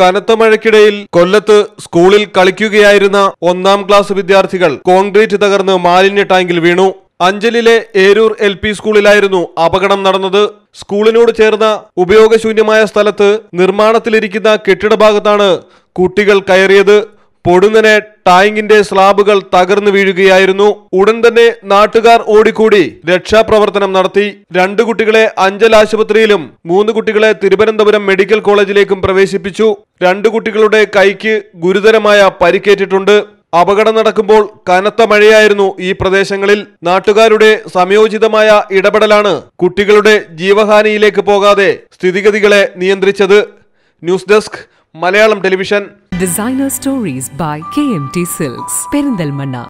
കനത്ത മഴയ്ക്കിടയിൽ കൊല്ലത്ത് സ്കൂളിൽ കളിക്കുകയായിരുന്ന ഒന്നാം ക്ലാസ് വിദ്യാർത്ഥികൾ കോൺക്രീറ്റ് തകർന്ന് മാലിന്യ ടാങ്കിൽ വീണു അഞ്ചലിലെ ഏരൂർ എൽ പി സ്കൂളിലായിരുന്നു അപകടം നടന്നത് സ്കൂളിനോട് ചേർന്ന ഉപയോഗശൂന്യമായ സ്ഥലത്ത് നിർമ്മാണത്തിലിരിക്കുന്ന കെട്ടിട ഭാഗത്താണ് കുട്ടികൾ കയറിയത് പൊടുന്നനെ ടാങ്കിന്റെ സ്ലാബുകൾ തകർന്നു വീഴുകയായിരുന്നു ഉടൻ തന്നെ നാട്ടുകാർ ഓടിക്കൂടി രക്ഷാപ്രവർത്തനം നടത്തി രണ്ടു കുട്ടികളെ അഞ്ചൽ ആശുപത്രിയിലും മൂന്ന് കുട്ടികളെ തിരുവനന്തപുരം മെഡിക്കൽ കോളേജിലേക്കും പ്രവേശിപ്പിച്ചു രണ്ടു കുട്ടികളുടെ കൈക്ക് ഗുരുതരമായ പരിക്കേറ്റിട്ടുണ്ട് അപകടം നടക്കുമ്പോൾ കനത്ത മഴയായിരുന്നു ഈ പ്രദേശങ്ങളിൽ നാട്ടുകാരുടെ സമയോചിതമായ ഇടപെടലാണ് കുട്ടികളുടെ ജീവഹാനിയിലേക്ക് പോകാതെ സ്ഥിതിഗതികളെ നിയന്ത്രിച്ചത് news desk Malayalam television Designer Stories by KMT Silks, Perindalmanna.